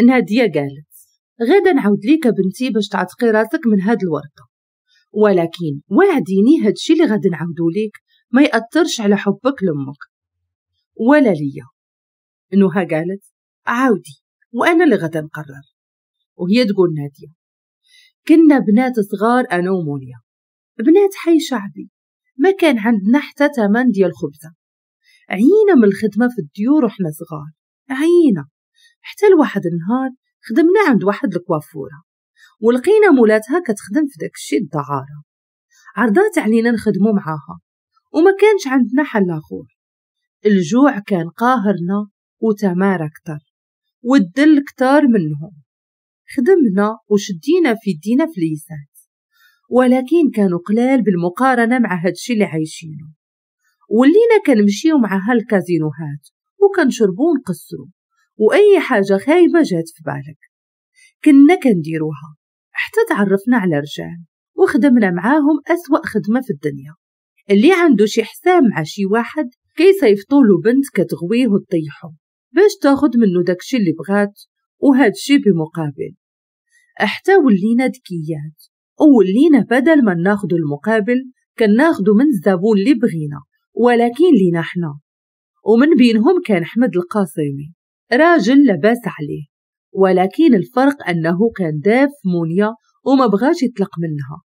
نادية قالت غدا نعاود ليك بنتي باش تعتقي راسك من هاد الورطة ولكن وعديني هادشي اللي غادي نعاودو ليك ما يأثرش على حبك لأمك ولا ليا نهى قالت عاودي وأنا اللي غدا نقرر وهي تقول نادية كنا بنات صغار أنا ومونيا بنات حي شعبي ما كان عندنا حتى تمن ديال الخبزة عينا من الخدمة في الديور وحنا صغار عينا حتى لواحد النهار خدمنا عند واحد الكوافورة ولقينا مولاتها كتخدم في داك الشيء الدعارة عرضات علينا نخدمو معاها وما كانش عندنا حل آخر الجوع كان قاهرنا وتمار كتر والدل كتار منهم خدمنا وشدينا في دينا فليسات ولكن كانوا قلال بالمقارنة مع هادشي اللي عايشينه ولينا كنمشيو معها الكازينوهات وكنشربو ونقصرو وأي حاجة خايبة جات في بالك كنا كنديروها حتى تعرفنا على رجال وخدمنا معاهم أسوأ خدمة في الدنيا اللي عنده شي حساب مع شي واحد كي له بنت كتغويه وتطيحو باش تاخد منه داكشي اللي بغات شي بمقابل حتى ولينا ذكيات وولينا بدل ما ناخدو المقابل كناخدو من الزبون اللي بغينا ولكن لينا حنا ومن بينهم كان أحمد القاسمي راجل لباس عليه ولكن الفرق أنه كان داف مونيا وما بغاش يطلق منها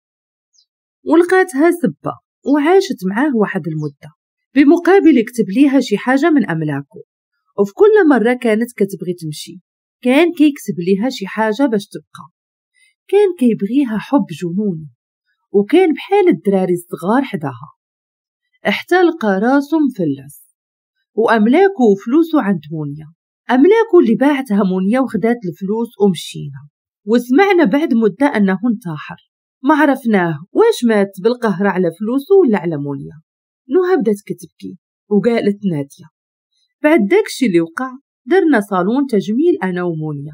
ولقاتها سبة وعاشت معاه واحد المدة بمقابل يكتب ليها شي حاجة من أملاكه وفي كل مرة كانت كتبغي تمشي كان كيكتب ليها شي حاجة باش تبقى كان كيبغيها حب جنوني وكان بحال الدراري الصغار حداها احتلق راسه مفلس وأملاكه وفلوسه عند مونيا أملاكو اللي باعت هامونية وخدات الفلوس ومشينا وسمعنا بعد مدة أنه انتحر ما عرفناه واش مات بالقهر على فلوسه ولا على مونيا نوها بدات كتبكي وقالت نادية بعد داكشي اللي وقع درنا صالون تجميل أنا ومونيا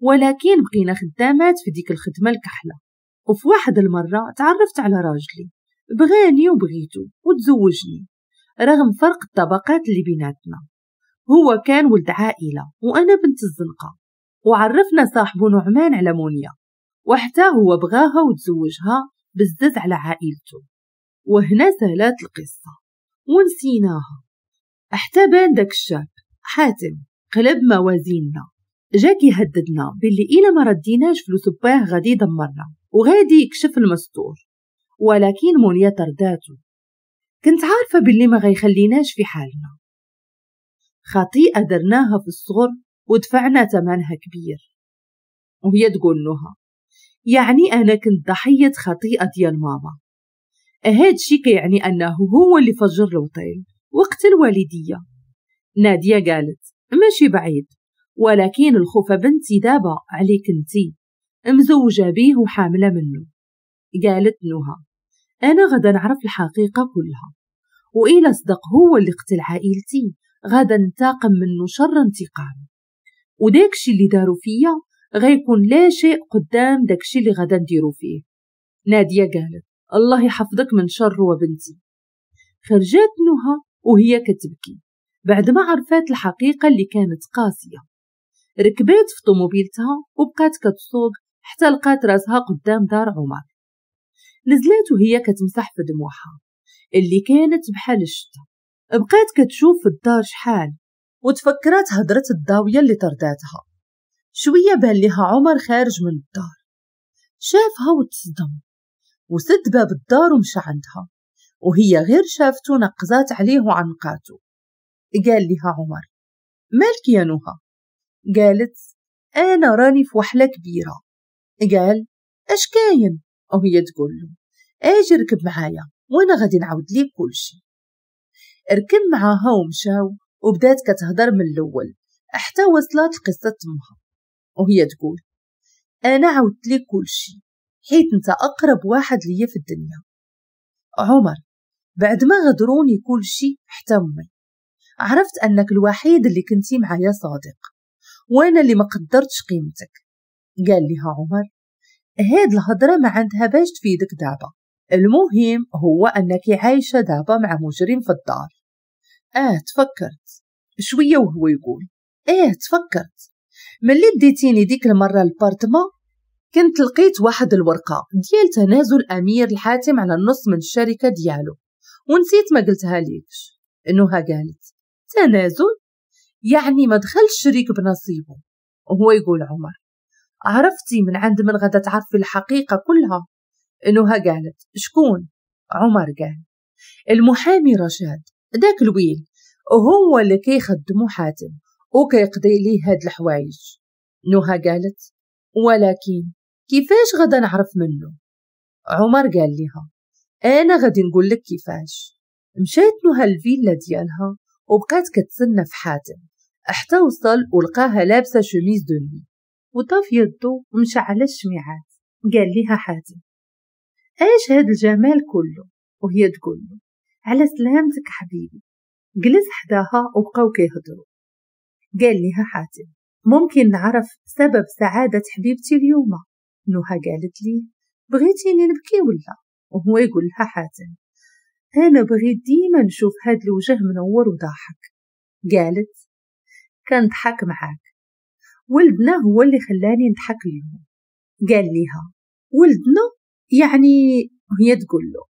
ولكن بقينا خدامات في ديك الخدمة الكحلة وفي واحد المرة تعرفت على راجلي بغاني وبغيتو وتزوجني رغم فرق الطبقات اللي بيناتنا هو كان ولد عائلة وأنا بنت الزنقة وعرفنا صاحبو نعمان على مونيا وحتى هو بغاها وتزوجها بزز على عائلته وهنا سالات القصة ونسيناها حتى بان داك الشاب حاتم قلب موازيننا جا كيهددنا باللي إلا ما رديناش فلوس باه غادي يدمرنا وغادي يكشف المستور ولكن مونيا طرداتو كنت عارفة باللي ما غيخليناش في حالنا خطيئة درناها في الصغر ودفعنا ثمنها كبير وهي تقول لها يعني أنا كنت ضحية خطيئة ديال ماما هاد شي كيعني أنه هو اللي فجر الوطيل وقت الوالدية نادية قالت ماشي بعيد ولكن الخوفة بنتي دابا عليك انتي مزوجة بيه وحاملة منه قالت نهى أنا غدا نعرف الحقيقة كلها وإلا صدق هو اللي قتل عائلتي غادا نتاقم منه شر انتقام وداكشي اللي دارو فيا غيكون لا شيء قدام داكشي اللي غادا نديرو فيه نادية قالت الله يحفظك من شر وبنتي خرجت نهى وهي كتبكي بعد ما عرفات الحقيقة اللي كانت قاسية ركبات في طوموبيلتها وبقات كتسوق حتى لقات راسها قدام دار عمر نزلات وهي كتمسح في دموعها اللي كانت بحال الشتا بقيت كتشوف في الدار شحال وتفكرات هضرة الضاوية اللي طرداتها شوية بان ليها عمر خارج من الدار شافها وتصدم وسد باب الدار ومشى عندها وهي غير شافته نقزات عليه وعنقاته قال لها عمر مالك يا نهى قالت أنا راني في وحلة كبيرة قال أش كاين وهي تقول له أجي ركب معايا وأنا غادي نعاود ليك كل شي ركب معاها ومشاو وبدات كتهضر من الأول حتى وصلت قصة تمها وهي تقول أنا عاودت كل شيء حيت انت أقرب واحد ليا في الدنيا عمر بعد ما غدروني كل شيء حتى أمي عرفت أنك الوحيد اللي كنتي معايا صادق وأنا اللي ما قدرتش قيمتك قال لها عمر هاد الهضرة ما عندها باش تفيدك دابا المهم هو أنك عايشة دابا مع مجرم في الدار آه تفكرت شوية وهو يقول آه تفكرت ملي ديتيني ديك المرة البارتما كنت لقيت واحد الورقة ديال تنازل أمير الحاتم على النص من الشركة ديالو ونسيت ما قلتها ليكش إنها قالت تنازل يعني ما دخلش شريك بنصيبه وهو يقول عمر عرفتي من عند من غدا تعرفي الحقيقة كلها انه قالت شكون عمر قال المحامي رشاد داك الويل هو اللي كيخدمو حاتم وكيقضي ليه هاد الحوايج نوها قالت ولكن كيفاش غدا نعرف منه عمر قال لها انا غادي نقول لك كيفاش مشات نوها الفيلا ديالها وبقات كتسنى في حاتم حتى وصل ولقاها لابسه شوميز دوني نوي يدو ومشى على الشميعات قال لها حاتم ايش هاد الجمال كله وهي تقول له على سلامتك حبيبي جلس حداها وبقاو كيهضروا قال لها حاتم ممكن نعرف سبب سعادة حبيبتي اليوم نوها قالت لي بغيتيني نبكي ولا وهو يقول لها حاتم أنا بغيت ديما نشوف هاد الوجه منور وضاحك قالت كنضحك معاك ولدنا هو اللي خلاني نضحك اليوم قال ليها ولدنا يعني هي تقول له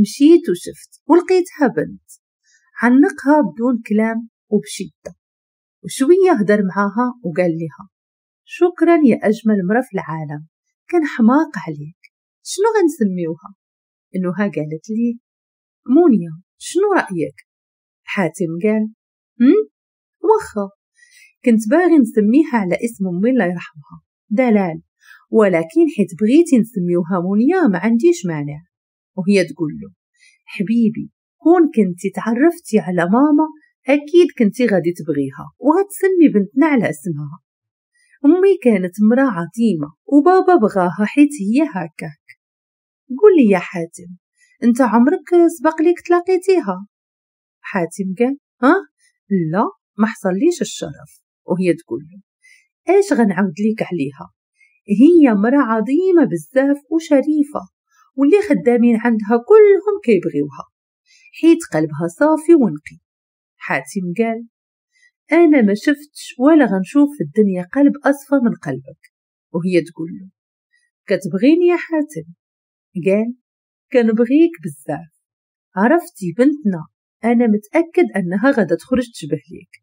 مشيت وشفت ولقيتها بنت عنقها بدون كلام وبشدة وشوية هدر معاها وقال لها شكرا يا أجمل مرة في العالم كان حماق عليك شنو غنسميوها إنها قالت لي مونيا شنو رأيك حاتم قال هم وخا كنت باغي نسميها على اسم امي الله يرحمها دلال ولكن حيت بغيتي نسميوها منيا ما عنديش مانع وهي تقول له حبيبي كون كنتي تعرفتي على ماما أكيد كنتي غادي تبغيها وغتسمي بنتنا على اسمها أمي كانت مرا عظيمة وبابا بغاها حيت هي هكاك قول لي يا حاتم انت عمرك سبق لك تلاقيتيها حاتم قال ها لا ما حصل ليش الشرف وهي تقول له ايش غنعاود ليك عليها هي مرة عظيمة بزاف وشريفة واللي خدامين عندها كلهم كيبغيوها حيت قلبها صافي ونقي حاتم قال أنا ما شفتش ولا غنشوف في الدنيا قلب أصفى من قلبك وهي تقول له كتبغيني يا حاتم قال كنبغيك بزاف عرفتي بنتنا أنا متأكد أنها غدا تخرج تشبه ليك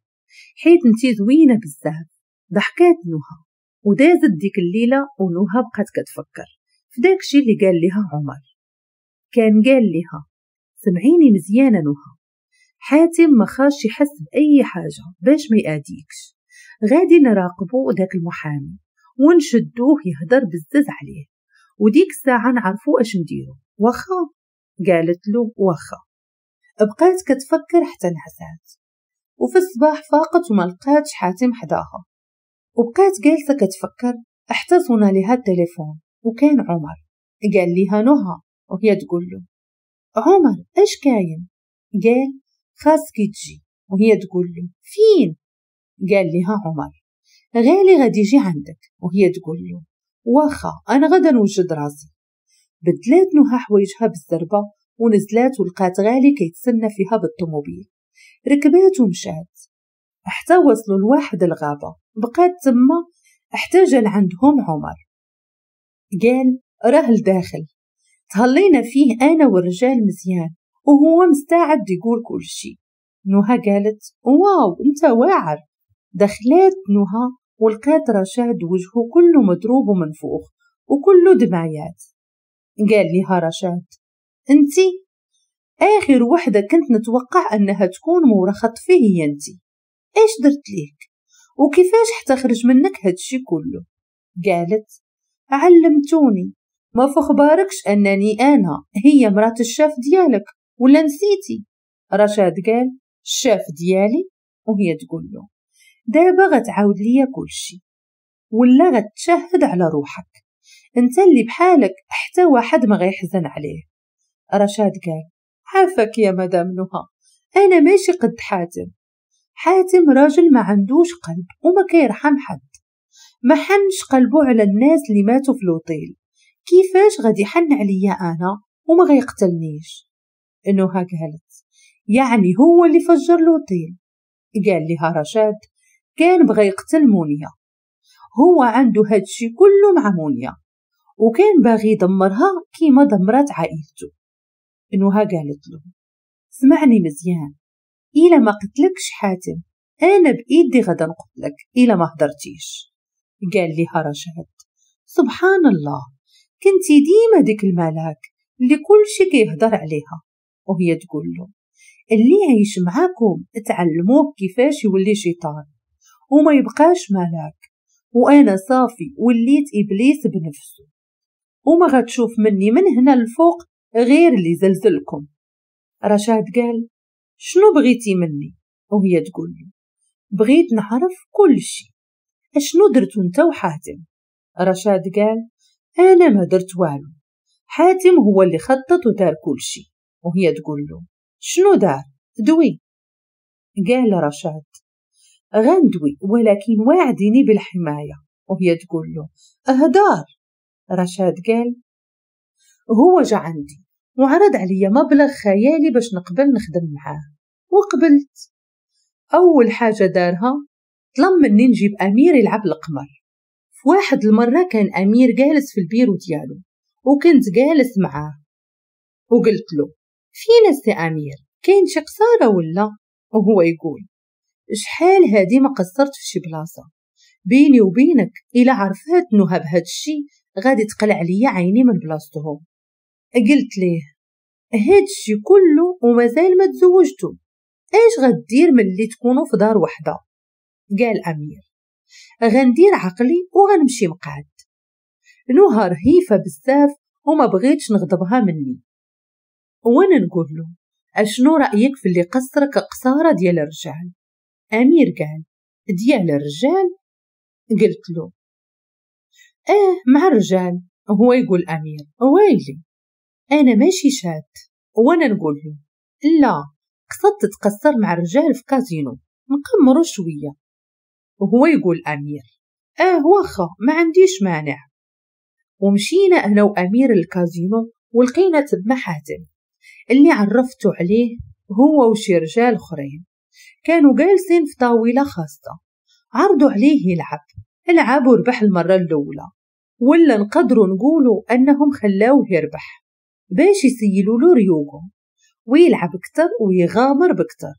حيت انتي زوينة بزاف ضحكات نوها ودازت ديك الليلة ونوها بقات كتفكر في داكشي اللي قال لها عمر كان قال لها سمعيني مزيانة نوها حاتم ما خاش يحس بأي حاجة باش ما يأديكش غادي نراقبو داك المحامي ونشدوه يهدر بالزز عليه وديك الساعة نعرفو اش نديرو واخا قالت له واخا بقات كتفكر حتى نعسات وفي الصباح فاقت وما لقاتش حاتم حداها وبقيت جالسة كتفكر احتى صونا ليها التليفون وكان عمر قال ليها نهى وهي تقول له عمر اش كاين قال خاصك تجي وهي تقول له فين قال لها عمر غالي غادي يجي عندك وهي تقول له واخا انا غدا نوجد راسي بدلات نهى حوايجها بالزربه ونزلات ولقات غالي كيتسنى فيها بالطوموبيل ركبات ومشات حتى وصلوا لواحد الغابة بقات تما احتاج لعندهم عمر قال راه لداخل تهلينا فيه أنا والرجال مزيان وهو مستعد يقول كل شي نوها قالت واو انت واعر دخلات نوها ولقات رشاد وجهه كله مضروب ومنفوخ وكله دمايات قال لها رشاد انتي آخر وحدة كنت نتوقع أنها تكون مورخة فيه هي انتي ايش درت ليك وكيفاش حتخرج منك هادشي كله قالت علمتوني ما في انني انا هي مرات الشاف ديالك ولا نسيتي رشاد قال الشاف ديالي وهي تقول له دابا غتعاود ليا كلشي ولا غتشهد على روحك انت اللي بحالك حتى واحد ما غيحزن عليه رشاد قال عافاك يا مدام نهى انا ماشي قد حاتم حاتم راجل ما عندوش قلب وما كيرحم حد ما حنش قلبو على الناس اللي ماتوا في الوطيل كيفاش غادي يحن عليا انا وما غيقتلنيش نهى قالت يعني هو اللي فجر الوطيل قال لها رشاد كان بغى يقتل مونيا هو عنده هادشي كله مع مونيا وكان باغي يدمرها كيما دمرت عائلته نهى قالت له سمعني مزيان إلا ما قتلكش حاتم أنا بإيدي غدا نقتلك إلا ما هدرتيش قال لي رشاد سبحان الله كنتي ديما ديك الملاك اللي كل شي كيهضر عليها وهي تقول له اللي يعيش معاكم تعلموه كيفاش يولي شيطان وما يبقاش ملاك وانا صافي وليت ابليس بنفسه وما غتشوف مني من هنا لفوق غير اللي زلزلكم رشاد قال شنو بغيتي مني وهي تقول لي بغيت نعرف كل شي اشنو درتو انت وحاتم رشاد قال انا ما درت والو حاتم هو اللي خطط ودار كل شي وهي تقول له شنو دار دوي قال رشاد غندوي ولكن واعدني بالحماية وهي تقول له أهدار رشاد قال هو جا عندي وعرض علي مبلغ خيالي باش نقبل نخدم معاه وقبلت أول حاجة دارها طلب مني نجيب أمير يلعب القمر في واحد المرة كان أمير جالس في البيرو ديالو وكنت جالس معاه وقلت له فينا سي أمير كاين شي قصارة ولا وهو يقول شحال هادي ما قصرت في شي بلاصة بيني وبينك إلا عرفات نهى بهاد الشي غادي تقلع ليا عيني من بلاصتهم قلت ليه هاد الشي كله ومازال ما تزوجتو اش غدير ملي تكونوا في دار وحده قال امير غندير عقلي وغنمشي مقعد نوها رهيفة بزاف وما بغيتش نغضبها مني وانا نقول له اشنو رأيك في اللي قصرك قصارة ديال الرجال امير قال ديال الرجال قلت له اه مع الرجال هو يقول امير ويلي انا ماشي شات وانا نقول له لا قصدت تتقصر مع رجال في كازينو نقمرو شوية وهو يقول أمير آه واخا ما عنديش مانع ومشينا أنا وأمير الكازينو ولقينا تبع حاتم اللي عرفتو عليه هو وشي رجال أخرين كانوا جالسين في طاولة خاصة عرضوا عليه يلعب لعب وربح المرة الأولى ولا نقدروا نقولوا أنهم خلاوه يربح باش يسيلوا له ريوقه ويلعب كتر ويغامر بكتر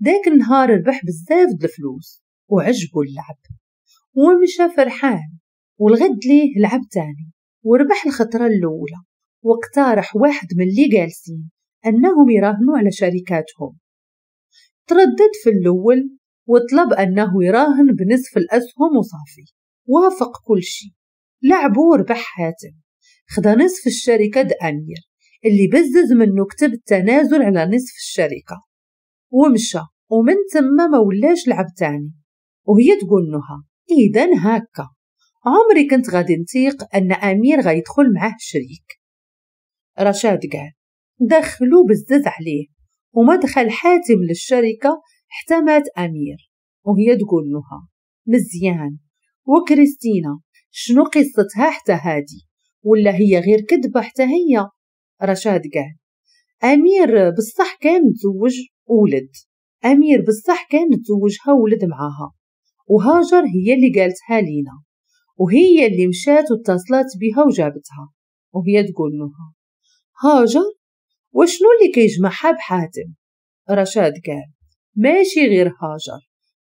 داك النهار ربح بزاف د الفلوس وعجبو اللعب ومشى فرحان والغد ليه لعب تاني وربح الخطرة الأولى واقترح واحد من اللي جالسين أنهم يراهنوا على شركاتهم تردد في الأول وطلب أنه يراهن بنصف الأسهم وصافي وافق كل شي لعبوا وربح حاتم خدا نصف الشركة د اللي بزز منه كتب التنازل على نصف الشركة ومشى ومن تما ما ولاش لعب تاني وهي تقول نها إذا هكا عمري كنت غادي نتيق أن أمير غيدخل معاه شريك رشاد قال دخلوا بزز عليه وما دخل حاتم للشركة حتى مات أمير وهي تقول نها مزيان وكريستينا شنو قصتها حتى هادي ولا هي غير كذبة حتى هي رشاد قال أمير بالصح كان تزوج ولد أمير بالصح كان تزوجها ولد معاها وهاجر هي اللي قالتها لينا وهي اللي مشات واتصلت بها وجابتها وهي تقول لها هاجر وشنو اللي كيجمعها بحاتم رشاد قال ماشي غير هاجر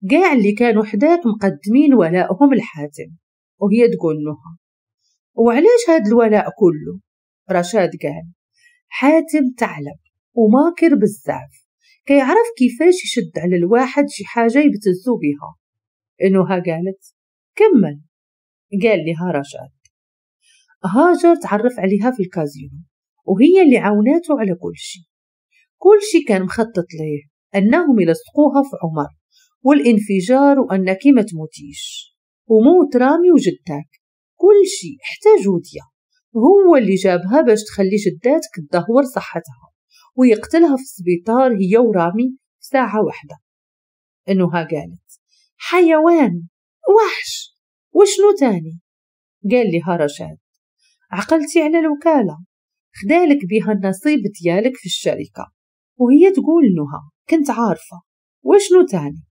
كاع اللي كانوا حدات مقدمين ولائهم لحاتم وهي تقول لها وعلاش هاد الولاء كله رشاد قال حاتم تعلم وماكر بزاف كيعرف كيفاش يشد على الواحد شي حاجة يبتزو بها إنوها قالت كمل قال لها رشاد هاجر تعرف عليها في الكازينو وهي اللي عاوناته على كل شي كل شي كان مخطط ليه أنهم يلصقوها في عمر والانفجار وأنك ما تموتيش وموت رامي وجدتك كل شي احتاجو وديه هو اللي جابها باش تخلي جداتك تدهور صحتها ويقتلها في السبيطار هي ورامي ساعة واحدة إنها قالت حيوان وحش وشنو تاني قال لي رشاد عقلتي على الوكالة خدالك بها النصيب ديالك في الشركة وهي تقول نها كنت عارفة وشنو تاني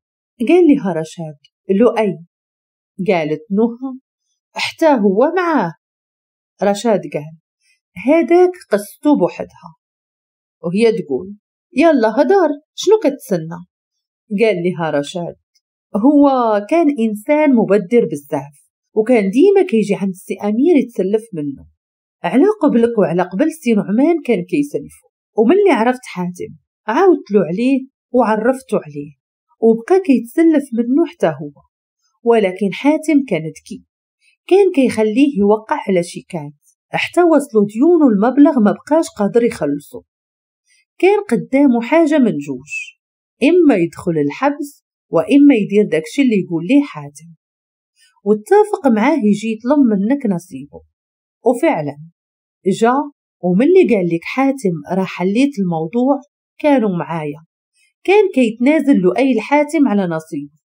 قال لي رشاد لؤي قالت نها حتى هو معاه رشاد قال هيداك قصته بوحدها وهي تقول يلا هدار شنو كتسنى قال لها رشاد هو كان إنسان مبدر بزاف وكان ديما كيجي عند السي أمير يتسلف منه على قبلك وعلى قبل سي نعمان كان كيسلفو وملي عرفت حاتم له عليه وعرفته عليه وبقى كيتسلف منه حتى هو ولكن حاتم كان ذكي كان كيخليه يوقع على شيكات حتى وصلوا ديونو المبلغ ما بقاش قادر يخلصو كان قدامه حاجة من جوج إما يدخل الحبس وإما يدير داكشي اللي يقول ليه حاتم واتفق معاه يجي يطلب منك نصيبه وفعلا جا اللي قال لك حاتم راه حليت الموضوع كانوا معايا كان كيتنازل لؤي الحاتم على نصيبه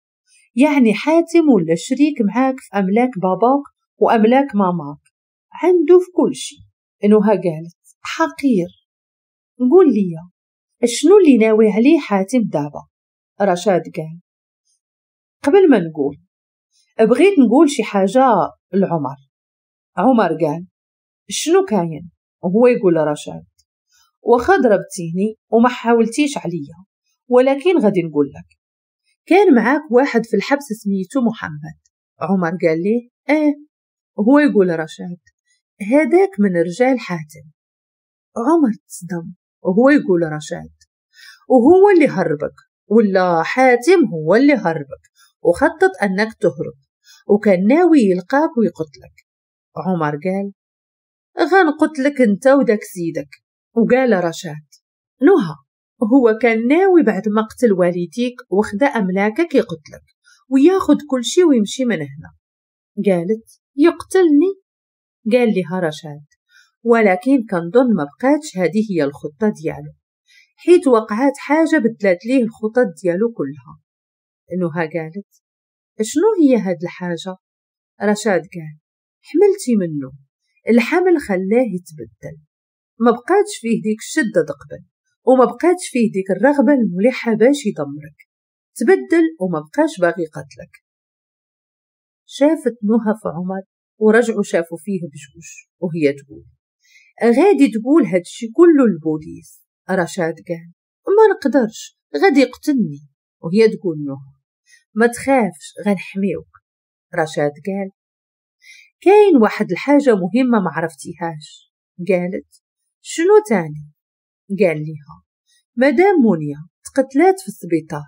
يعني حاتم ولا شريك معاك في أملاك باباك وأملاك ماماك عنده في كل شيء إنها قالت حقير قول لي شنو اللي ناوي عليه حاتم دابا رشاد قال قبل ما نقول بغيت نقول شي حاجة لعمر عمر قال شنو كاين وهو يقول رشاد واخا ضربتيني وما حاولتيش عليا ولكن غادي نقول لك كان معاك واحد في الحبس سميتو محمد عمر قال لي ايه هو يقول رشاد هداك من رجال حاتم عمر تصدم وهو يقول رشاد وهو اللي هربك ولا حاتم هو اللي هربك وخطط أنك تهرب وكان ناوي يلقاك ويقتلك عمر قال غنقتلك انت وداك سيدك وقال رشاد نهى هو كان ناوي بعد ما قتل والديك وخدا أملاكك يقتلك وياخد كل شي ويمشي من هنا قالت يقتلني قال لها رشاد ولكن كنظن ما بقاتش هذه هي الخطة ديالو حيت وقعات حاجة بدلت ليه الخطط ديالو كلها نهى قالت شنو هي هاد الحاجة رشاد قال حملتي منه الحمل خلاه يتبدل ما بقاتش فيه ديك الشدة دقبل وما بقاتش فيه ديك الرغبة الملحة باش يدمرك تبدل وما بقاش باغي يقتلك شافت نهى في عمر ورجعوا شافوا فيه بجوج وهي تقول غادي تقول هادشي كله البوليس رشاد قال ما نقدرش غادي يقتلني وهي تقول نهى ما تخافش غنحميوك رشاد قال كاين واحد الحاجة مهمة ما عرفتيهاش قالت شنو تاني قال ليها مدام منيا تقتلات في السبيطار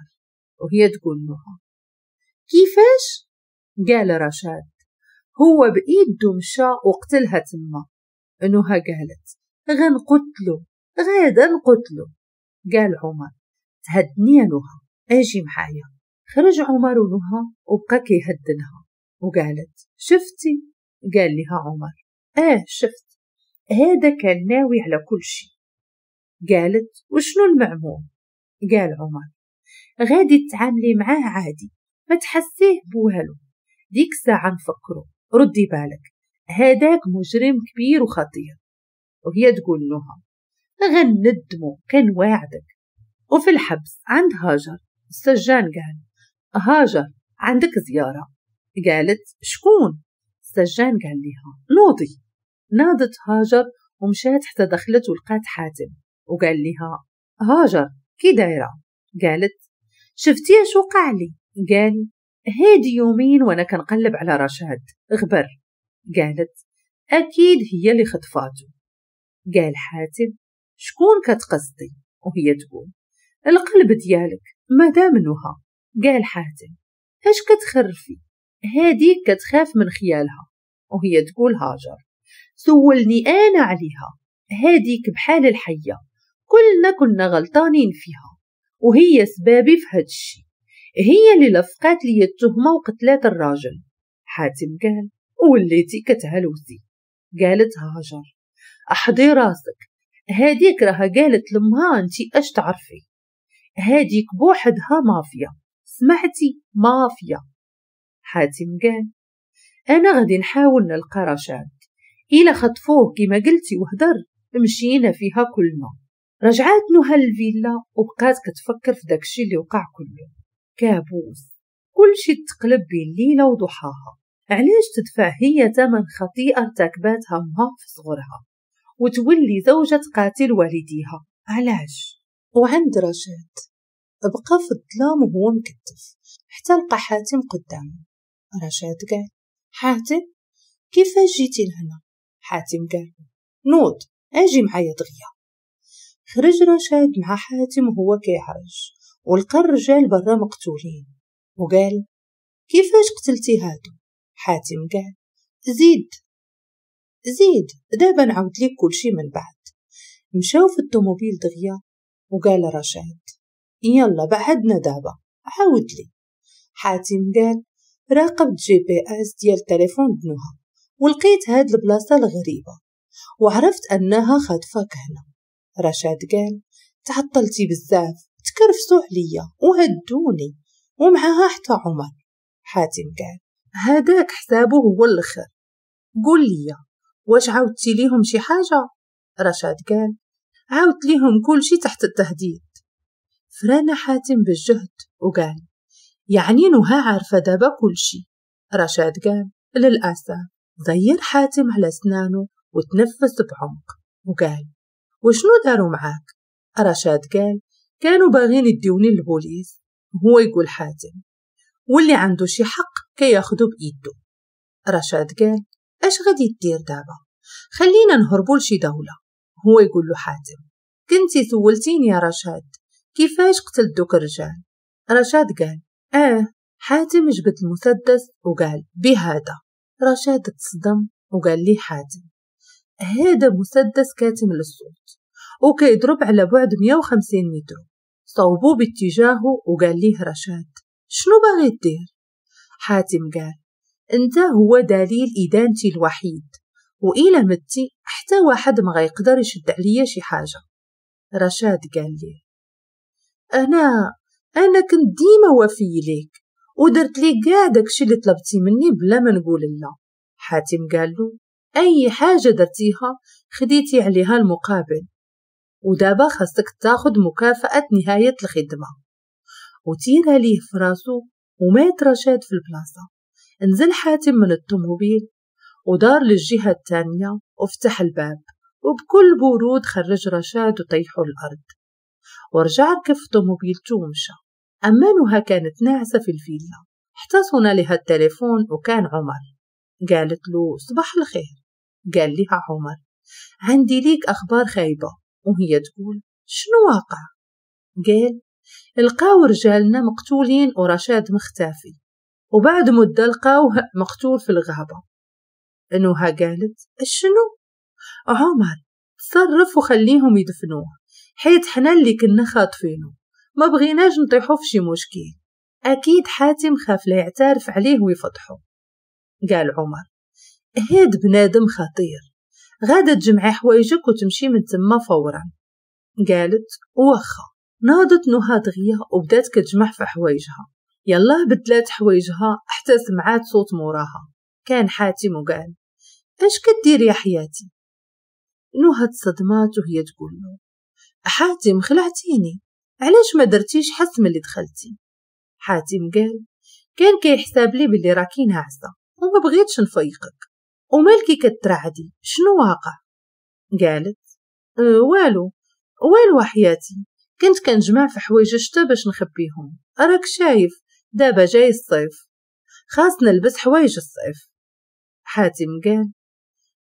وهي تقول لها كيفاش قال رشاد هو بإيده مشى وقتلها تما انها قالت غنقتلو غادا نقتلو قال عمر تهدني نهى اجي معايا خرج عمر ونهى وبقى كيهدنها وقالت شفتي قال لها عمر اه شفت هذا كان ناوي على كل شيء قالت وشنو المعمول قال عمر غادي تتعاملي معاه عادي ما تحسيه بوهلو ديك ساعة نفكرو ردي بالك هذاك مجرم كبير وخطير وهي تقول لها غندمو كان واعدك وفي الحبس عند هاجر السجان قال هاجر عندك زيارة قالت شكون السجان قال لها نوضي ناضت هاجر ومشات حتى دخلت ولقات حاتم وقال لها هاجر كي دايرة قالت شفتي اش وقع لي قال هادي يومين وانا كنقلب على رشاد غبر قالت اكيد هي اللي خطفاتو قال حاتم شكون كتقصدي وهي تقول القلب ديالك مدام نها قال حاتم اش كتخرفي هاديك كتخاف من خيالها وهي تقول هاجر سولني انا عليها هاديك بحال الحيه كلنا كنا غلطانين فيها وهي سبابي في الشي هي اللي لفقات لي التهمة وقتلات الراجل حاتم قال وليتي كتهلوسي قالت هاجر احضي راسك هاديك راها قالت لمها انتي اش تعرفي هاديك بوحدها مافيا سمعتي مافيا حاتم قال انا غادي نحاول نلقى رشاد الا خطفوه كما قلتي وهدر مشينا فيها كلنا رجعات نهى الفيلا وبقات كتفكر في داكشي اللي وقع يوم كابوس كلشي تقلب بين ليلة وضحاها علاش تدفع هي ثمن خطيئة ارتكباتها امها في صغرها وتولي زوجة قاتل والديها علاش وعند رشاد بقى في الظلام وهو مكتف حتى لقى حاتم قدامه رشاد قال حاتم كيفاش جيتي لهنا حاتم قال نوض اجي معايا دغيا خرج رشاد مع حاتم وهو كيعرج ولقى الرجال برا مقتولين وقال كيفاش قتلتي هادو حاتم قال زيد زيد دابا نعاود ليك كلشي من بعد مشاو في الطوموبيل دغيا وقال رشاد يلا بعدنا دابا عاود لي حاتم قال راقبت جي بي اس ديال تليفون بنوها ولقيت هاد البلاصه الغريبه وعرفت انها خاطفاك هنا رشاد قال تعطلتي بزاف تكرفسوا عليا وهدوني ومعها حتى عمر حاتم قال هذاك حسابه هو الاخر قول لي واش عاودتي ليهم شي حاجه رشاد قال عاودت ليهم كل شي تحت التهديد فرانا حاتم بالجهد وقال يعني نوها عارفة دابا كل شي رشاد قال للأسف ضير حاتم على سنانه وتنفس بعمق وقال وشنو داروا معاك رشاد قال كانوا باغين يديوني للبوليس هو يقول حاتم واللي عنده شي حق كياخدو ياخدو بإيدو رشاد قال اش غادي دير دابا خلينا نهربوا لشي دولة هو يقول له حاتم كنتي سولتيني يا رشاد كيفاش قتلت دوك الرجال رشاد قال اه حاتم جبد المسدس وقال بهذا رشاد تصدم وقال لي حاتم هذا مسدس كاتم للصوت وكيضرب على بعد 150 متر صوبوه باتجاهه وقال ليه رشاد شنو باغي دير حاتم قال انت هو دليل إدانتي الوحيد وإلى متي حتى واحد ما غيقدر يشد عليا شي حاجة رشاد قال لي أنا أنا كنت ديما وفي ليك ودرت ليك كاع داكشي اللي طلبتي مني بلا ما نقول لا حاتم قال له أي حاجة درتيها خديتي عليها المقابل ودابا خاصك تاخد مكافأة نهاية الخدمة وتيرها ليه فراسو وما يترشاد في البلاصة نزل حاتم من الطوموبيل ودار للجهة التانية وفتح الباب وبكل برود خرج رشاد وطيحو الأرض ورجع ركب في طوموبيلته ومشى أمانها كانت ناعسة في الفيلا احتضن لها التليفون وكان عمر قالت له صباح الخير قال لها عمر عندي ليك أخبار خايبة وهي تقول شنو واقع قال لقاو رجالنا مقتولين ورشاد مختفي وبعد مدة لقاوه مقتول في الغابة نوها قالت شنو عمر تصرف وخليهم يدفنوه حيت حنا اللي كنا خاطفينه ما بغيناش نطيحو في شي مشكل أكيد حاتم خاف لا يعترف عليه ويفضحه قال عمر هاد بنادم خطير غادت جمعي حوايجك وتمشي من تما فورا قالت واخا ناضت نهى دغيا وبدات كتجمع في حوايجها يلا بدلات حوايجها حتى سمعات صوت موراها كان حاتم وقال اش كدير يا حياتي نهى تصدمات وهي تقول له حاتم خلعتيني علاش ما درتيش حس ملي دخلتي حاتم قال كان كيحساب لي بلي راكينها عصا وما بغيتش نفيقك ومالكي كترعدي شنو واقع قالت أه والو والو حياتي كنت كنجمع في حوايج الشتا باش نخبيهم راك شايف دابا جاي الصيف خاص نلبس حوايج الصيف حاتم قال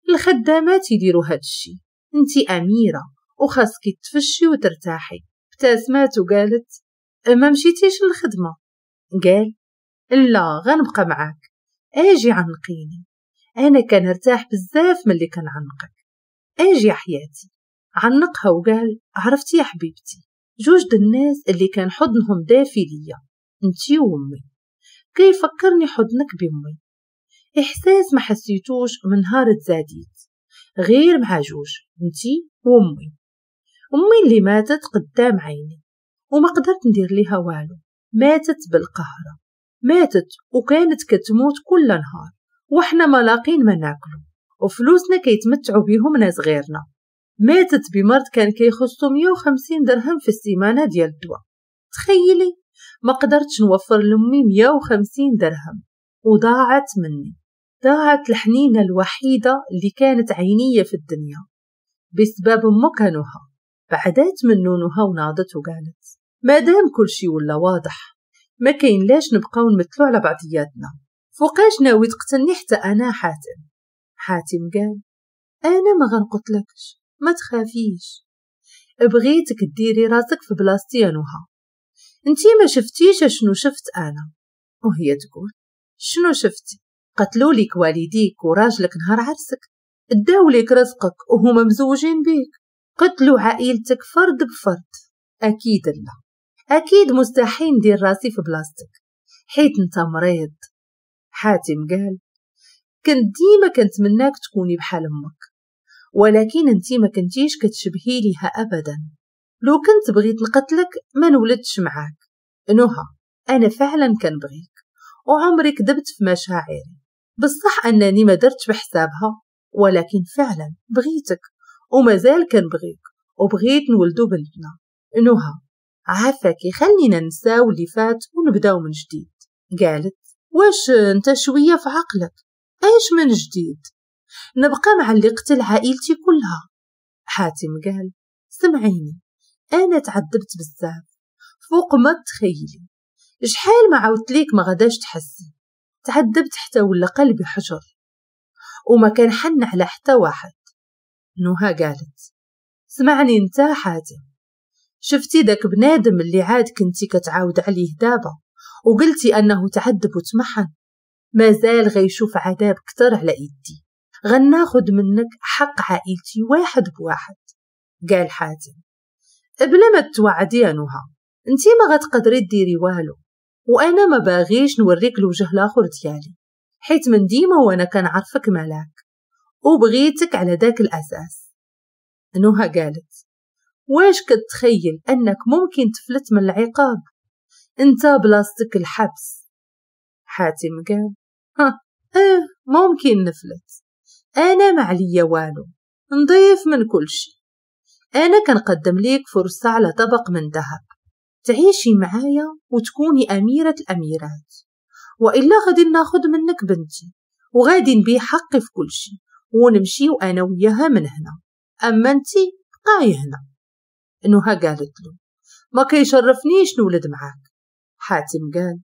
الخدامات يديروا الشي انتي اميره وخاصك تفشي وترتاحي ابتسمات وقالت ما مشيتيش للخدمه قال لا غنبقى معاك اجي عنقيني أنا كان ارتاح بزاف من اللي كان عنقك أجي يا حياتي عنقها وقال عرفتي يا حبيبتي جوج الناس اللي كان حضنهم دافي ليا انتي وامي كيف فكرني حضنك بامي إحساس ما حسيتوش من نهار تزاديت غير مع جوج انتي وامي امي اللي ماتت قدام عيني وما قدرت ندير ليها والو ماتت بالقهرة ماتت وكانت كتموت كل نهار وحنا ما لاقين ما ناكلو وفلوسنا كيتمتعوا بيهم ناس غيرنا ماتت بمرض كان كيخصو 150 درهم في السيمانه ديال الدواء تخيلي ما قدرتش نوفر لامي 150 درهم وضاعت مني ضاعت الحنينة الوحيدة اللي كانت عينية في الدنيا بسبب مكانها بعدات منو نونها وناضت وقالت مادام كل شي ولا واضح ما كاين لاش نبقاو نمثلو على بعضياتنا فوقاش ناوي تقتلني حتى أنا حاتم حاتم قال أنا ما غنقتلكش ما تخافيش بغيتك ديري راسك في بلاصتي يا نوها انتي ما شفتيش شنو شفت أنا وهي تقول شنو شفتي قتلوا لك والديك وراجلك نهار عرسك اداو لك رزقك وهما مزوجين بيك قتلوا عائلتك فرد بفرد أكيد لا أكيد مستحيل ندير راسي في بلاصتك حيت انت مريض حاتم قال كنت ديما كنتمناك تكوني بحال امك ولكن انتي ما كنتيش كتشبهي ليها ابدا لو كنت بغيت نقتلك ما نولدتش معاك نهى انا فعلا كنبغيك وعمري كذبت في مشاعري بصح انني ما درتش بحسابها ولكن فعلا بغيتك ومازال كنبغيك وبغيت نولدو بنتنا نهى عافاكي خلينا نساو اللي فات ونبداو من جديد قالت واش انت شويه في عقلك ايش من جديد نبقى معلقة عائلتي كلها حاتم قال سمعيني انا تعذبت بزاف فوق ما تخيلي شحال ما ليك ما غداش تحسي تعذبت حتى ولا قلبي حجر وما كان حن على حتى واحد نوها قالت سمعني انت حاتم شفتي داك بنادم اللي عاد كنتي كتعاود عليه دابا وقلتي أنه تعذب وتمحن ما زال غيشوف عذاب كتر على إيدي غناخد منك حق عائلتي واحد بواحد قال حاتم بلا ما توعدي يا نهى انتي ما غتقدري ديري والو وانا ما باغيش نوريك الوجه الاخر ديالي حيت من ديما وانا كنعرفك ملاك وبغيتك على داك الاساس نهى قالت واش كتخيل انك ممكن تفلت من العقاب انت بلاصتك الحبس حاتم قال ها اه ممكن نفلت انا ما عليا والو نضيف من كل شي انا كنقدم ليك فرصة على طبق من ذهب تعيشي معايا وتكوني أميرة الأميرات وإلا غادي ناخد منك بنتي وغادي نبيع حقي في كل شي ونمشي وأنا وياها من هنا أما انتي بقاي هنا نهى قالت له ما كيشرفنيش نولد معاك حاتم قال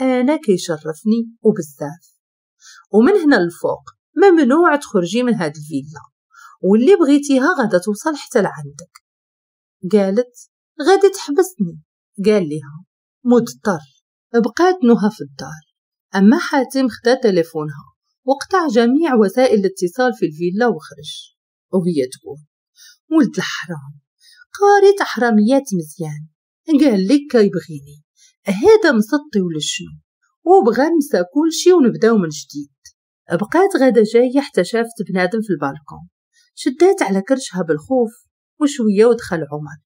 أنا كيشرفني وبزاف ومن هنا للفوق ممنوع تخرجي من هاد الفيلا واللي بغيتيها غادا توصل حتى لعندك قالت غادي تحبسني قال ليها مضطر بقات نهى في الدار أما حاتم خدا تليفونها وقطع جميع وسائل الاتصال في الفيلا وخرج وهي تقول ولد الحرام قاري حراميات مزيان قال لك كيبغيني هذا مسطي ولا شنو ننسى كل شي ونبداو من جديد بقات غدا جاية حتى شافت بنادم في البالكون شدات على كرشها بالخوف وشوية ودخل عمر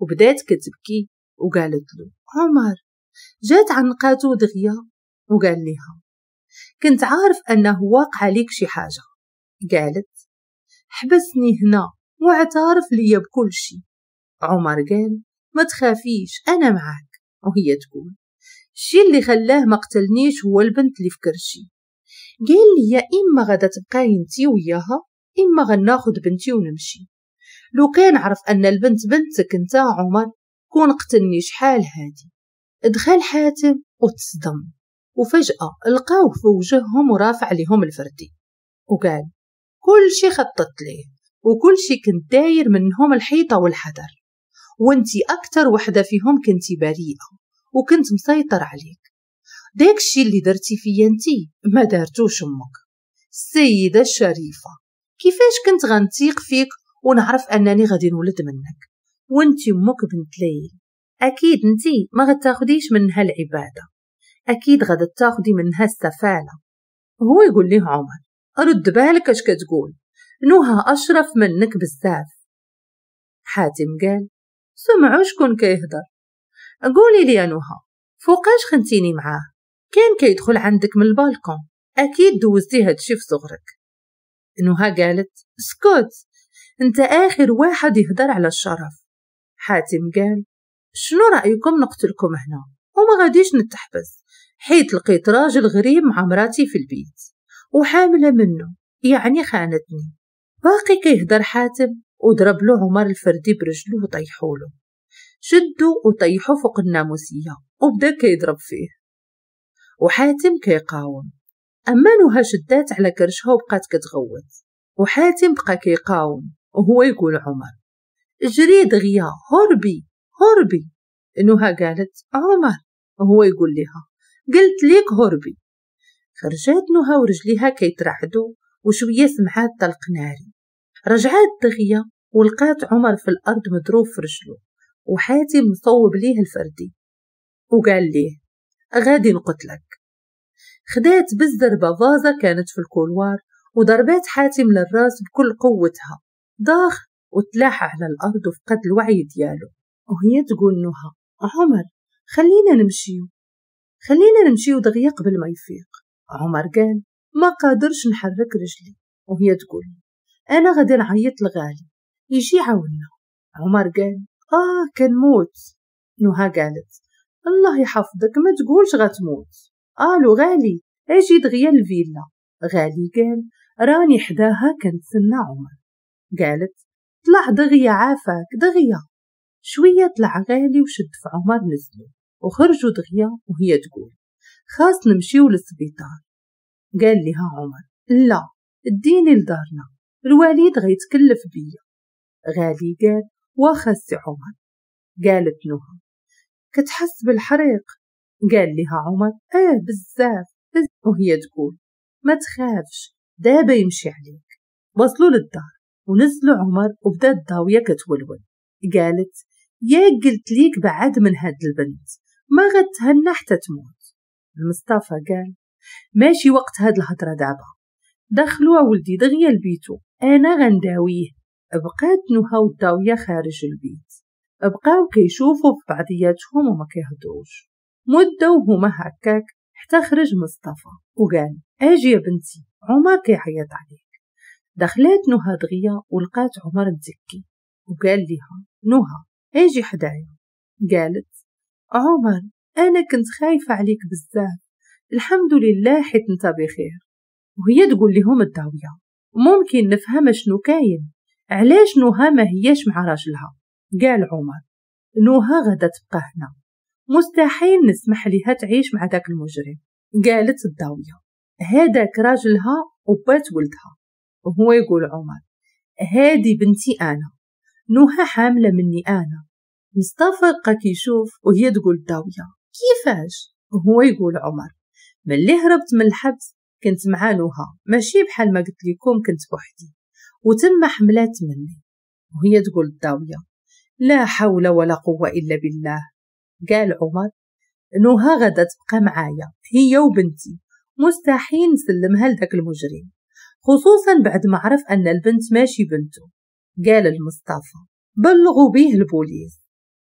وبدات كتبكي وقالت له عمر جات عنقاتو دغيا وقال ليها كنت عارف أنه واقع عليك شي حاجة قالت حبسني هنا واعترف ليا بكل شي عمر قال ما تخافيش أنا معاك وهي تقول الشي اللي خلاه ما قتلنيش هو البنت اللي في كرشي قال لي يا اما غادا تبقاي انتي وياها اما غناخد بنتي ونمشي لو كان عرف ان البنت بنتك انت عمر كون قتلني شحال هادي دخل حاتم وتصدم وفجأة لقاوه في وجههم ورافع لهم الفردي وقال كل شي خططت ليه وكل شي كنت داير منهم الحيطة والحذر وانت اكتر وحده فيهم كنتي بريئه وكنت مسيطر عليك داكشي اللي درتي فيا انتي ما دارتوش امك السيده الشريفه كيفاش كنت غنتيق فيك ونعرف انني غادي نولد منك وانتي امك بنت ليل اكيد انتي ما غتاخديش منها العباده اكيد غادي تاخدي منها السفاله هو يقول لي عمر رد بالك اش كتقول نوها اشرف منك بزاف حاتم قال سمعوا شكون كيهضر قولي لي يا نهى فوقاش خنتيني معاه كان كيدخل عندك من البالكون اكيد دوزتي هادشي في صغرك نوها قالت اسكت انت اخر واحد يهضر على الشرف حاتم قال شنو رايكم نقتلكم هنا وما غاديش نتحبس حيت لقيت راجل غريب مع مراتي في البيت وحامله منه يعني خانتني باقي كيهضر حاتم وضرب له عمر الفردي برجله وطيحوله شدوا وطيحوا فوق الناموسية وبدا كيضرب فيه وحاتم كيقاوم أما نها شدات على كرشها وبقات كتغوت وحاتم بقى كيقاوم وهو يقول عمر جري دغيا هربي هربي نها قالت عمر وهو يقول لها قلت ليك هربي خرجات نهى ورجليها كيترعدوا وشوية سمعات طلق ناري رجعت دغيا ولقات عمر في الأرض مضروب في رجله وحاتم مصوب ليه الفردي وقال ليه غادي نقتلك خدات بالزربة فازة كانت في الكولوار وضربات حاتم للراس بكل قوتها ضاخ وتلاح على الأرض وفقد الوعي ديالو وهي تقول نهى عمر خلينا نمشيو خلينا نمشيو دغيا قبل ما يفيق عمر قال ما قادرش نحرك رجلي وهي تقول أنا غادي نعيط لغالي يجي يعاوننا عمر قال آه كنموت نهى قالت الله يحفظك ما تقولش غتموت قالوا غالي اجي دغيا الفيلا غالي قال راني حداها كنتسنى عمر قالت طلع دغيا عافاك دغيا شوية طلع غالي وشد في عمر نزلو وخرجوا دغيا وهي تقول خاص نمشيو للسبيطار قال لها عمر لا اديني لدارنا الوالد غيتكلف بيا غالي قال واخا سي عمر قالت نهى كتحس بالحريق قال لها عمر اه بزاف بز... وهي تقول ما تخافش دابا يمشي عليك وصلوا للدار ونزلوا عمر وبدات الضاوية كتولول قالت ياك قلت ليك بعد من هاد البنت ما غتهنى حتى تموت المصطفى قال ماشي وقت هاد الهضره دابا دخلوا ولدي دغيا لبيتو أنا غنداويه بقات نهى والطاوية خارج البيت بقاو كيشوفوا في بعضياتهم وما كيهضروش مدة وهما هكاك حتى خرج مصطفى وقال اجي يا بنتي عمر كيعيط عليك دخلت نهى دغيا ولقات عمر متكي وقال ليها نهى اجي حدايا قالت عمر انا كنت خايفة عليك بزاف الحمد لله حيت انت بخير وهي تقول لهم الداوية ممكن نفهم شنو كاين علاش نوها ما هيش مع راجلها قال عمر نوها غدا تبقى هنا مستحيل نسمح لها تعيش مع داك المجرم قالت الضاوية هذاك راجلها وبات ولدها وهو يقول عمر هادي بنتي أنا نوها حاملة مني أنا مصطفى بقى كيشوف وهي تقول الضاوية كيفاش وهو يقول عمر ملي هربت من الحبس كنت مع نهى ماشي بحال ما قلت لكم كنت بوحدي وتم حملات مني وهي تقول الداوية لا حول ولا قوة إلا بالله قال عمر نوها غدا تبقى معايا هي وبنتي مستحيل نسلمها لذاك المجرم خصوصا بعد ما عرف أن البنت ماشي بنته قال المصطفى بلغوا به البوليس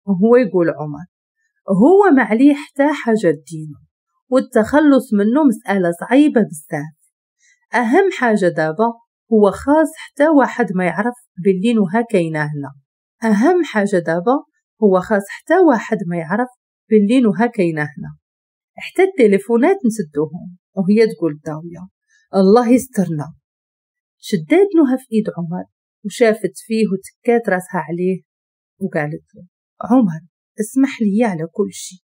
وهو يقول عمر هو ما عليه حتى حاجة دينه والتخلص منه مسألة صعيبة بزاف أهم حاجة دابا هو خاص حتى واحد ما يعرف باللي نوها كاينة هنا أهم حاجة دابا هو خاص حتى واحد ما يعرف باللي نوها كاينة هنا حتى التليفونات نسدوهم وهي تقول الداوية الله يسترنا شدات نوها في إيد عمر وشافت فيه وتكات راسها عليه وقالت له عمر اسمح لي على كل شيء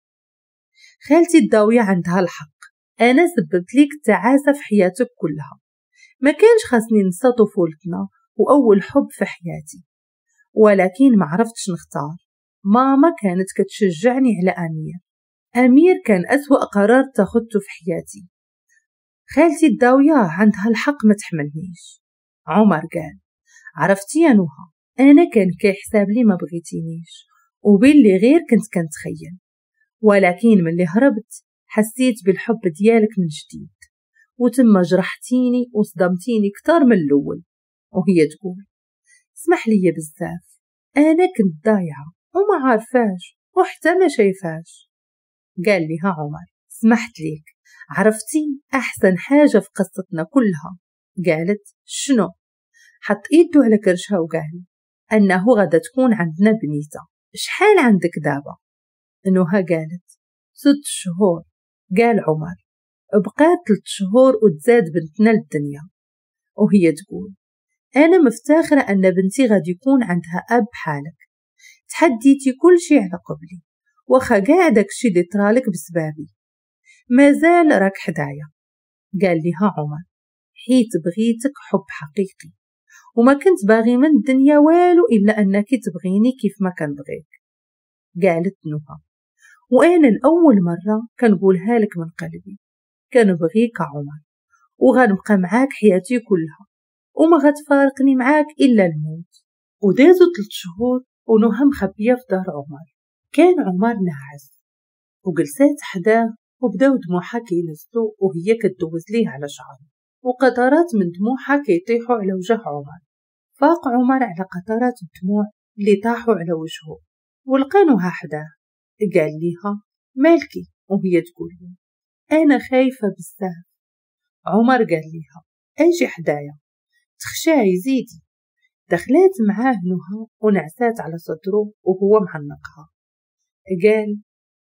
خالتي الضاوية عندها الحق أنا سببت ليك التعاسة في حياتك كلها ما كانش خاصني ننسى طفولتنا وأول حب في حياتي ولكن ما عرفتش نختار ماما كانت كتشجعني على أمير أمير كان أسوأ قرار تاخدته في حياتي خالتي الداوية عندها الحق ما تحملنيش عمر قال عرفتي يا نوها أنا كان كيحساب لي ما بغيتينيش وبين غير كنت كنتخيل ولكن من اللي هربت حسيت بالحب ديالك من جديد وتم جرحتيني وصدمتيني كتر من الأول وهي تقول اسمح لي بزاف أنا كنت ضايعة وما عارفاش وحتى ما شايفاش قال لي ها عمر سمحت ليك عرفتي أحسن حاجة في قصتنا كلها قالت شنو حط إيده على كرشها وقال أنه غدا تكون عندنا بنيتة شحال عندك دابا إنها قالت ست شهور قال عمر بقى ثلاث شهور وتزاد بنتنا الدنيا وهي تقول أنا مفتخرة أن بنتي غادي يكون عندها أب حالك تحديتي كل شي على قبلي واخا كاع داكشي اللي طرالك بسبابي مازال راك حدايا قال ليها عمر حيت بغيتك حب حقيقي وما كنت باغي من الدنيا والو إلا أنك تبغيني كيف ما كنبغيك قالت نهى وأنا لأول مرة كنقولها لك من قلبي كنبغيك عمر وغنبقى معاك حياتي كلها وما غتفارقني معاك إلا الموت ودازو تلت شهور ونهى مخبية في دار عمر كان عمر ناعس وجلسات حداه وبداو دموعها كينزلو وهي كدوز ليه على شعره وقطرات من دموعها كيطيحو على وجه عمر فاق عمر على قطرات الدموع اللي طاحوا على وجهه ولقانوها حداه قال ليها مالكي وهي تقول له أنا خايفة بزاف عمر قال ليها أجي حدايا تخشاي زيدي دخلات معاه نهى ونعسات على صدره وهو معنقها قال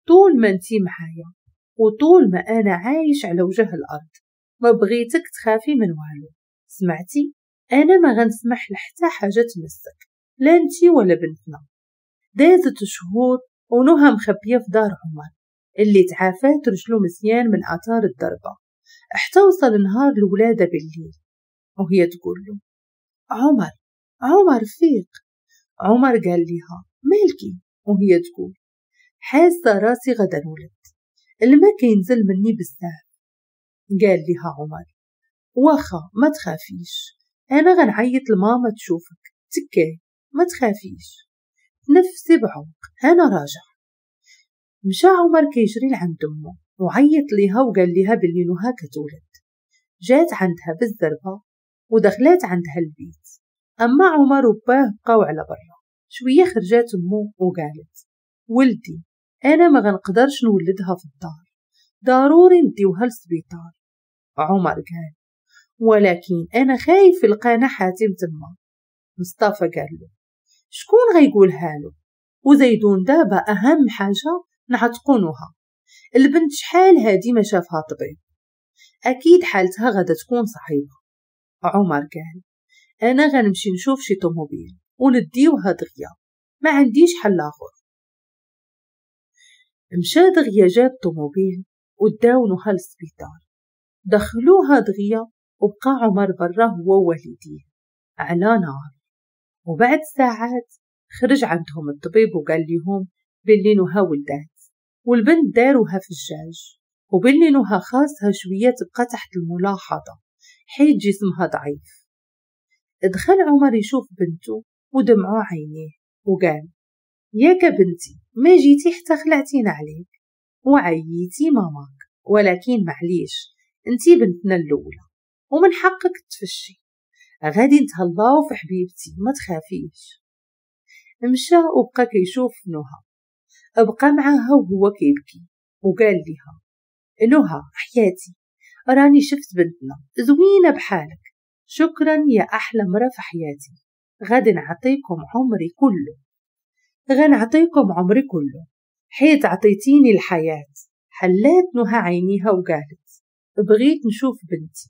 طول ما انتي معايا وطول ما أنا عايش على وجه الأرض ما بغيتك تخافي من والو سمعتي أنا ما غنسمح لحتى حاجة تمسك لا انتي ولا بنتنا دازت شهور ونهى مخبية في دار عمر اللي تعافت رجله مزيان من آثار الضربة احتوصل نهار الولادة بالليل وهي تقول له عمر عمر فيق عمر قال لها مالكي وهي تقول حاسة راسي غدا نولد الماء كينزل مني بزاف قال لها عمر واخا ما تخافيش أنا غنعيط لماما تشوفك تكاي ما تخافيش نفسي بعمق أنا راجع مشى عمر كيجري لعند أمه وعيط ليها وقال ليها باللي نهى كتولد جات عندها بالزربة ودخلت عندها البيت أما عمر وباه بقاو على برا شوية خرجات أمه وقالت ولدي أنا ما غنقدرش نولدها في الدار ضروري نديوها للسبيطار عمر قال ولكن أنا خايف يلقانا حاتم تما مصطفى قال له شكون غيقولها له وزيدون دابا أهم حاجة نعتقنوها البنت شحال هادي ما شافها طبيب أكيد حالتها غادا تكون صعيبة عمر قال أنا غنمشي نشوف شي طوموبيل ونديوها دغيا ما عنديش حل آخر مشى دغيا جاب طوموبيل وداونوها للسبيطار دخلوها دغيا وبقى عمر برا هو ووالديه على نار وبعد ساعات خرج عندهم الطبيب وقال لهم نوها ولدات والبنت داروها في الجاج نوها خاصها شوية تبقى تحت الملاحظة حيت جسمها ضعيف دخل عمر يشوف بنته ودمعوا عينيه وقال ياك بنتي ما جيتي حتى خلعتينا عليك وعيتي ماماك ولكن معليش انتي بنتنا الاولى ومن حقك تفشي غادي نتهلاو في حبيبتي ما تخافيش مشى وبقى كيشوف نهى بقى معاها وهو كيبكي وقال ليها نهى حياتي راني شفت بنتنا زوينه بحالك شكرا يا احلى مره في حياتي غادي نعطيكم عمري كله غنعطيكم عمري كله حيت عطيتيني الحياه حلات نهى عينيها وقالت بغيت نشوف بنتي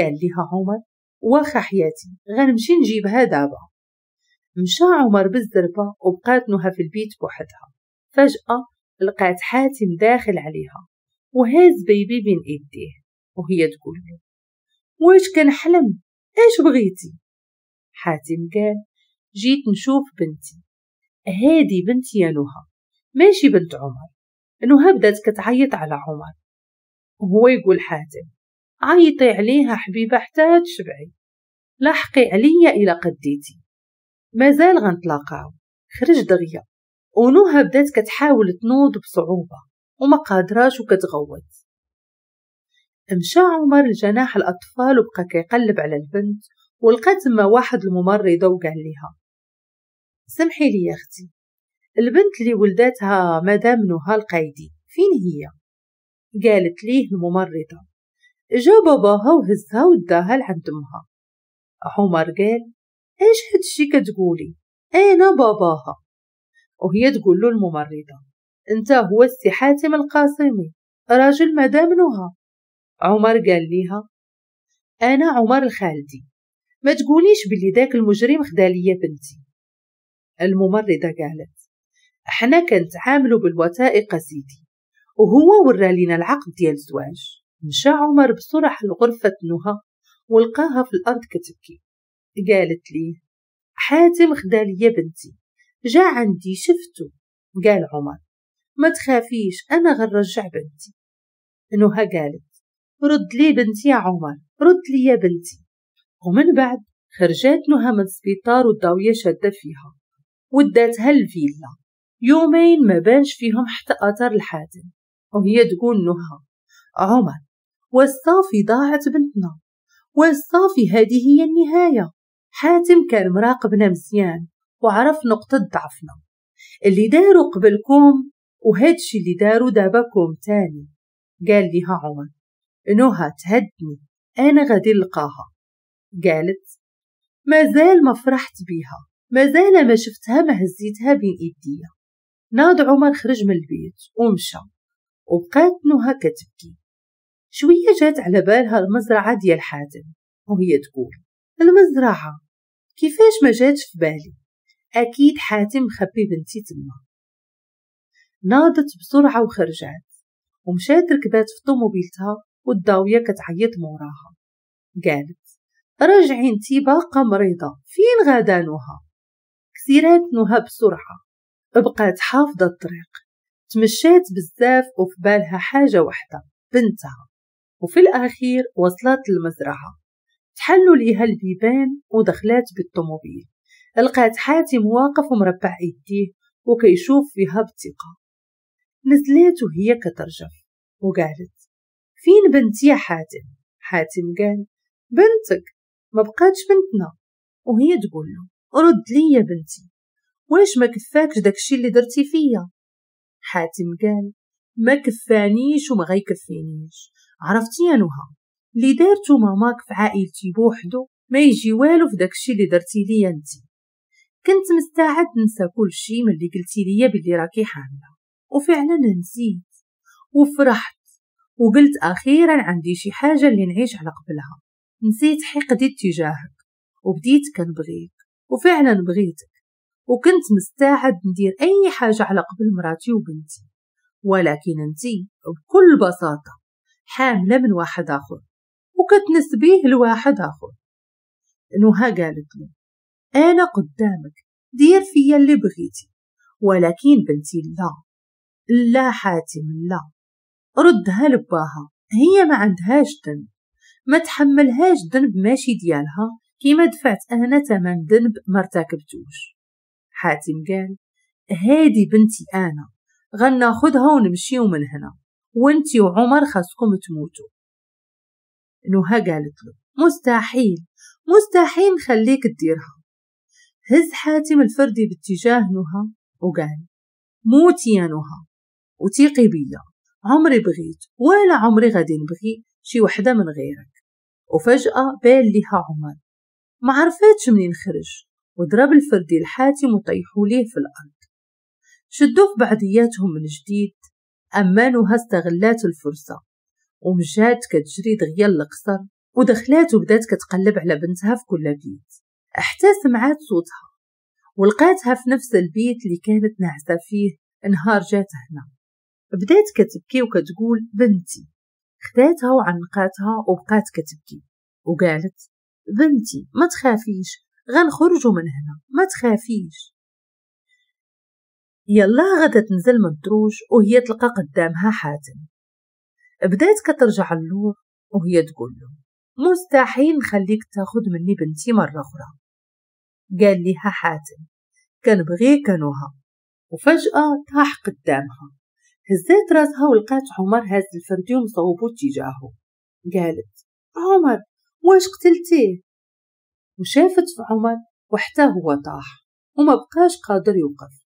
قال لها عمر واخا حياتي غنمشي نجيبها دابا مشى عمر بالزربة وبقات نهى في البيت بوحدها فجأة لقات حاتم داخل عليها وهاز بيبي بين ايديه وهي تقول له واش كان حلم اش بغيتي حاتم قال جيت نشوف بنتي هادي بنتي يا نهى ماشي بنت عمر نهى بدات كتعيط على عمر وهو يقول حاتم عيطي عليها حبيبة حتى تشبعي لحقي عليا إلى قديتي مازال غنتلاقاو خرج دغيا ونوها بدات كتحاول تنوض بصعوبة وما قادراش وكتغوت مشى عمر لجناح الأطفال وبقى كيقلب على البنت ولقى تما واحد الممرضة وقال ليها سمحي لي يا أختي البنت اللي ولداتها مدام نهى القايدي فين هي قالت ليه الممرضة جا باباها وهزها وداها لعند أمها عمر قال إيش هادشي كتقولي أنا باباها وهي تقول له الممرضة أنت هو السي حاتم القاسمي راجل مدامنها عمر قال ليها أنا عمر الخالدي ما تقوليش بلي داك المجرم خدا ليا بنتي الممرضة قالت احنا كنتعاملوا بالوثائق سيدي وهو ورالينا العقد ديال الزواج مشى عمر بسرعة لغرفة نهى ولقاها في الأرض كتبكي قالت لي حاتم يا بنتي جا عندي شفتو قال عمر ما تخافيش أنا غنرجع بنتي نهى قالت رد لي بنتي يا عمر رد لي يا بنتي ومن بعد خرجات نهى من السبيطار والضاوية شادة فيها وداتها الفيلا يومين ما بانش فيهم حتى أثر الحاتم وهي تقول نهى عمر والصافي ضاعت بنتنا والصافي هذه هي النهاية حاتم كان مراقبنا مزيان وعرف نقطة ضعفنا اللي داروا قبلكم وهادشي اللي داروا دابكم تاني قال ليها عمر نوها تهدني أنا غادي نلقاها قالت مازال ما فرحت بيها مازال ما شفتها ما هزيتها بين إيديا ناض عمر خرج من البيت ومشى وبقات نوها كتبكي شوية جات على بالها المزرعة ديال حاتم وهي تقول المزرعة كيفاش ما جاتش في بالي أكيد حاتم مخبي بنتي تما ناضت بسرعة وخرجت ومشات ركبات في طوموبيلتها والضاوية كتعيط موراها قالت راجعي انتي باقة مريضة فين نوها كسيرات نوها بسرعة بقات حافظة الطريق تمشات بزاف وفي بالها حاجة وحدة بنتها وفي الأخير وصلت المزرعة تحلوا ليها البيبان ودخلات بالطوموبيل لقات حاتم واقف ومربع ايديه وكيشوف فيها بثقة نزلت وهي كترجف وقالت فين بنتي يا حاتم حاتم قال بنتك ما بقاتش بنتنا وهي تقول له رد لي بنتي واش ما كفاكش داكشي اللي درتي فيا حاتم قال ما كفانيش وما غيكفينيش عرفتي يا نهى اللي دارتو ماماك في عائلتي بوحدو ما يجي والو في داكشي اللي درتي ليا انتي كنت مستعد ننسى كل من ملي قلتي ليا بلي راكي حامله وفعلا نسيت وفرحت وقلت اخيرا عندي شي حاجه اللي نعيش على قبلها نسيت حقدي تجاهك وبديت كنبغيك وفعلا بغيتك وكنت مستعد ندير اي حاجه على قبل مراتي وبنتي ولكن انتي بكل بساطه حاملة من واحد آخر وكتنسبيه بيه لواحد آخر نوها قالت له أنا قدامك دير فيا اللي بغيتي ولكن بنتي لا لا حاتم لا ردها لباها هي ما عندهاش ذنب ما تحملهاش ذنب ماشي ديالها كيما دفعت أنا تمن ذنب ما ارتكبتوش حاتم قال هادي بنتي أنا غناخدها ونمشيو من هنا وانتي وعمر خاصكم تموتوا نوها قالت له مستحيل مستحيل نخليك تديرها هز حاتم الفردي باتجاه نوها وقال موتي يا نوها وتيقي بيا عمري بغيت ولا عمري غادي نبغي شي وحدة من غيرك وفجأة بان ليها عمر ما عرفتش منين خرج وضرب الفردي الحاتم وطيحوا ليه في الأرض شدوه في بعضياتهم من جديد أمانها استغلات الفرصة ومشات كتجري دغيا للقصر ودخلات وبدات كتقلب على بنتها في كل بيت حتى سمعات صوتها ولقاتها في نفس البيت اللي كانت ناعسة فيه نهار جات هنا بدات كتبكي وكتقول بنتي خداتها وعنقاتها وبقات كتبكي وقالت بنتي ما تخافيش غنخرجوا من هنا ما تخافيش يلا غدا تنزل من الدروج وهي تلقى قدامها حاتم بدات كترجع اللور وهي تقول له مستحيل نخليك تاخد مني بنتي مرة أخرى قال ليها حاتم كان كنبغي كانوها وفجأة طاح قدامها هزات راسها ولقات عمر هاز الفردي ومصوبو اتجاهه قالت عمر واش قتلتيه وشافت في عمر وحتى هو طاح وما بقاش قادر يوقف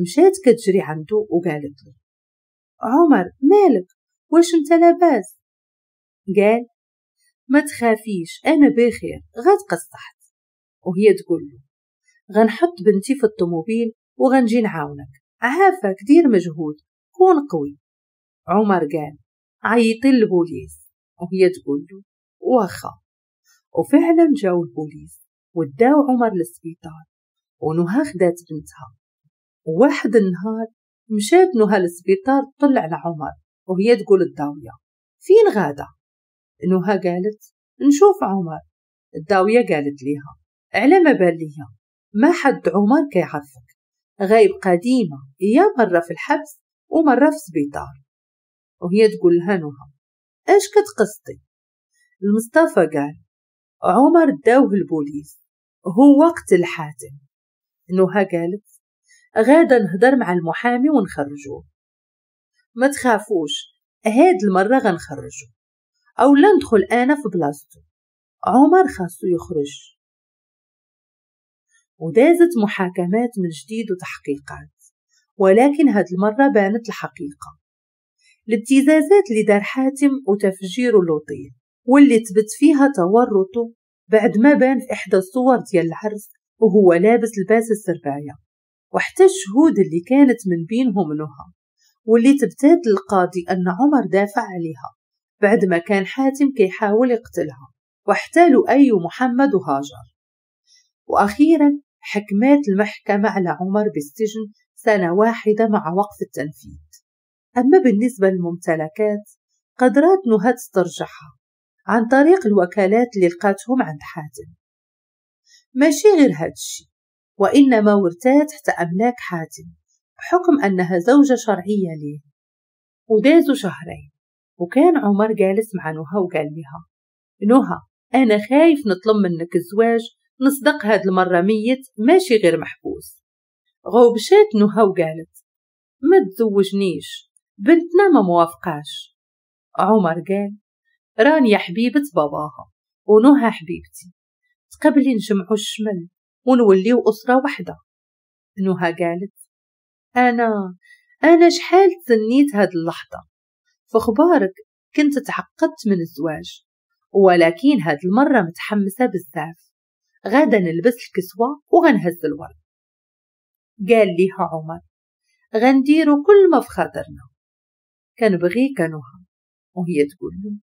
مشات كتجري عندو وقالت له عمر مالك واش انت لاباس قال ما تخافيش انا بخير غتقصحت وهي تقول له غنحط بنتي في الطوموبيل وغنجي نعاونك عافاك دير مجهود كون قوي عمر قال عيطي للبوليس وهي تقول له واخا وفعلا جاو البوليس وداو عمر للسبيطار ونهى خدات بنتها واحد النهار مشات نهى للسبيطار طلع على عمر وهي تقول الداوية فين غادة نهى قالت نشوف عمر الداوية قالت ليها على ما بال ما حد عمر كيعرفك غايب قديمة هي مرة في الحبس ومرة في سبيطار وهي تقول لها نهى اش كتقصدي المصطفى قال عمر داوه البوليس هو وقت الحاتم نهى قالت غادا نهضر مع المحامي ونخرجوه ما تخافوش هاد المرة غنخرجو أو لا ندخل أنا في بلاصتو عمر خاصو يخرج ودازت محاكمات من جديد وتحقيقات ولكن هاد المرة بانت الحقيقة الابتزازات اللي دار حاتم وتفجير لوطيل واللي تبت فيها تورطه بعد ما بان في إحدى الصور ديال العرس وهو لابس لباس السرباية وحتى الشهود اللي كانت من بينهم نهى واللي تبتات القاضي أن عمر دافع عليها بعد ما كان حاتم كيحاول يقتلها وحتى أي محمد وهاجر وأخيرا حكمات المحكمة على عمر بالسجن سنة واحدة مع وقف التنفيذ أما بالنسبة للممتلكات قدرات نهى تسترجعها عن طريق الوكالات اللي لقاتهم عند حاتم ماشي غير هادشي وإنما ورثاه تحت أملاك حاتم بحكم أنها زوجة شرعية ليه ودازوا شهرين وكان عمر جالس مع نهى وقال لها نهى أنا خايف نطلب منك الزواج نصدق هاد المرة ميت ماشي غير محبوس غوبشات نهى وقالت ما تزوجنيش بنتنا ما موافقاش عمر قال راني حبيبة باباها ونهى حبيبتي تقبلي نجمعو الشمل ونوليو أسرة وحدة نهى قالت أنا أنا شحال تسنيت هاد اللحظة فخبارك كنت تعقدت من الزواج ولكن هاد المرة متحمسة بزاف غادا نلبس الكسوة وغنهز الورد قال ليها عمر غنديرو كل ما في خاطرنا بغيك نهى وهي تقول له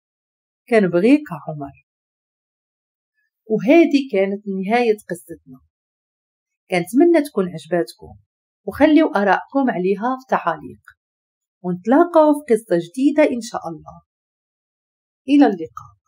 كنبغيك عمر وهذه كانت نهاية قصتنا كنتمنى تكون عجباتكم وخليوا آرائكم عليها في تعاليق ونتلاقاو في قصة جديدة إن شاء الله إلى اللقاء